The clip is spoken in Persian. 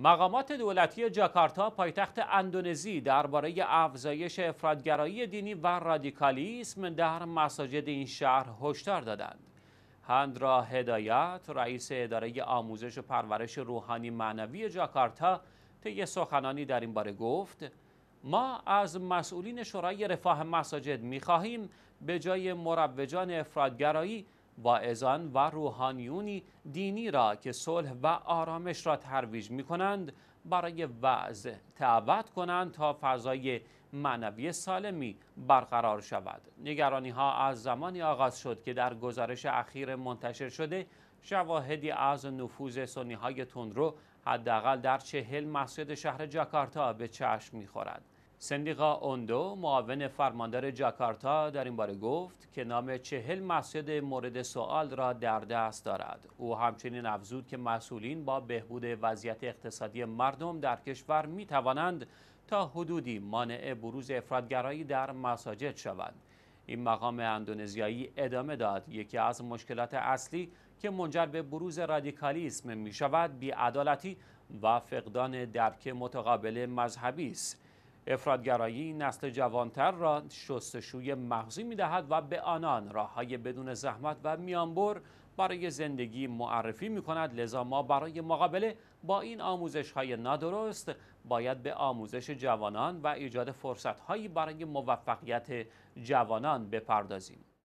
مقامات دولتی جاکارتا پایتخت اندونزی درباره افزایش افرادگرایی دینی و رادیکالیسم در مساجد این شهر هشدار دادند. هندرا هدایت رئیس اداره آموزش و پرورش روحانی معنوی جاکارتا طی سخنانی در این باره گفت ما از مسئولین شورای رفاه مساجد خواهیم به جای مروجان افرادگرایی واعظان و روحانیونی دینی را که صلح و آرامش را ترویج می کنند برای وعظ تعوت کنند تا فضای معنوی سالمی برقرار شود نگرانی ها از زمانی آغاز شد که در گزارش اخیر منتشر شده شواهدی از نفوذ سنی های تندرو حداقل در چهل مسجد شهر جاکارتا به چشم میخورد سندیقا اوندو معاون فرماندار جاکارتا در این باره گفت که نام چهل مسجد مورد سوال را در دست دارد او همچنین افزود که مسئولین با بهبود وضعیت اقتصادی مردم در کشور می توانند تا حدودی مانع بروز افرادگرایی در مساجد شوند این مقام اندونزیایی ادامه داد یکی از مشکلات اصلی که منجر به بروز رادیکالیسم می شود بیعدالتی و فقدان درک متقابل مذهبی است افرادگرایی نسل جوانتر را شستشوی مغزی می دهد و به آنان راه های بدون زحمت و میانبر برای زندگی معرفی می کند لذا ما برای مقابله با این آموزش های نادرست باید به آموزش جوانان و ایجاد فرصت هایی برای موفقیت جوانان بپردازیم.